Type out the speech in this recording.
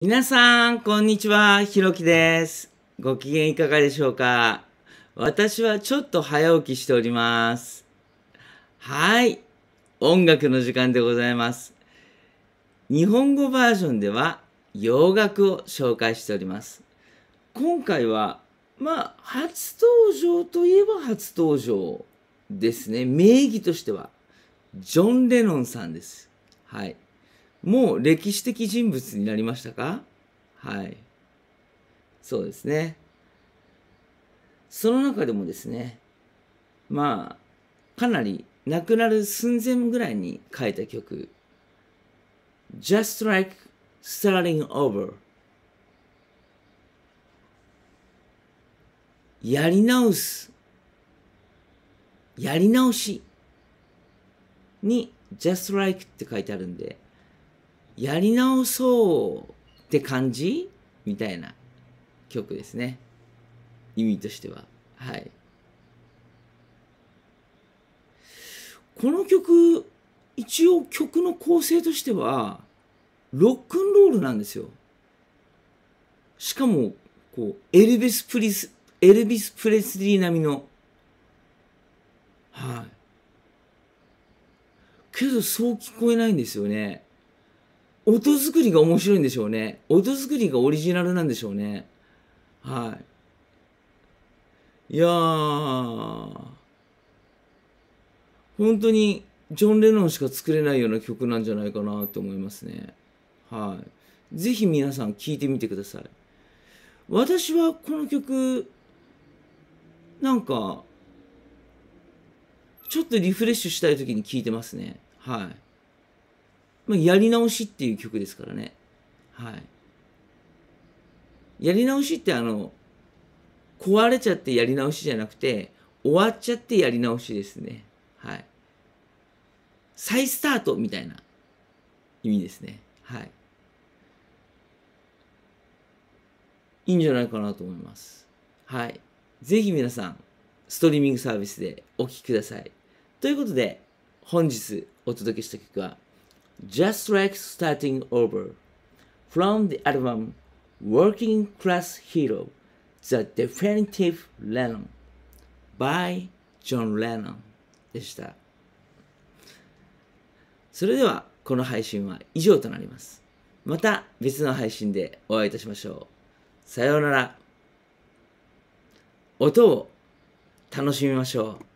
皆さん、こんにちは。ひろきです。ご機嫌いかがでしょうか私はちょっと早起きしております。はい。音楽の時間でございます。日本語バージョンでは洋楽を紹介しております。今回は、まあ、初登場といえば初登場ですね。名義としては、ジョン・レノンさんです。はい。もう歴史的人物になりましたかはい。そうですね。その中でもですね、まあ、かなり亡くなる寸前ぐらいに書いた曲、Just Like Starting Over やり直す、やり直しに Just Like って書いてあるんで、やり直そうって感じみたいな曲ですね。意味としては。はい。この曲、一応曲の構成としては、ロックンロールなんですよ。しかも、こう、エルビス・プリス、エルビス・プレスリー並みの。はい。けど、そう聞こえないんですよね。音作りが面白いんでしょうね。音作りがオリジナルなんでしょうね。はい。いやー。本当に、ジョン・レノンしか作れないような曲なんじゃないかなと思いますね。はい。ぜひ皆さん聴いてみてください。私はこの曲、なんか、ちょっとリフレッシュしたい時に聴いてますね。はい。まあ、やり直しっていう曲ですからね。はい。やり直しってあの、壊れちゃってやり直しじゃなくて、終わっちゃってやり直しですね。はい。再スタートみたいな意味ですね。はい。いいんじゃないかなと思います。はい。ぜひ皆さん、ストリーミングサービスでお聴きください。ということで、本日お届けした曲は、Just Like Starting Over from the album Working Class Hero The Definitive Lennon by John Lennon でした。それではこの配信は以上となります。また別の配信でお会いいたしましょう。さようなら。音を楽しみましょう。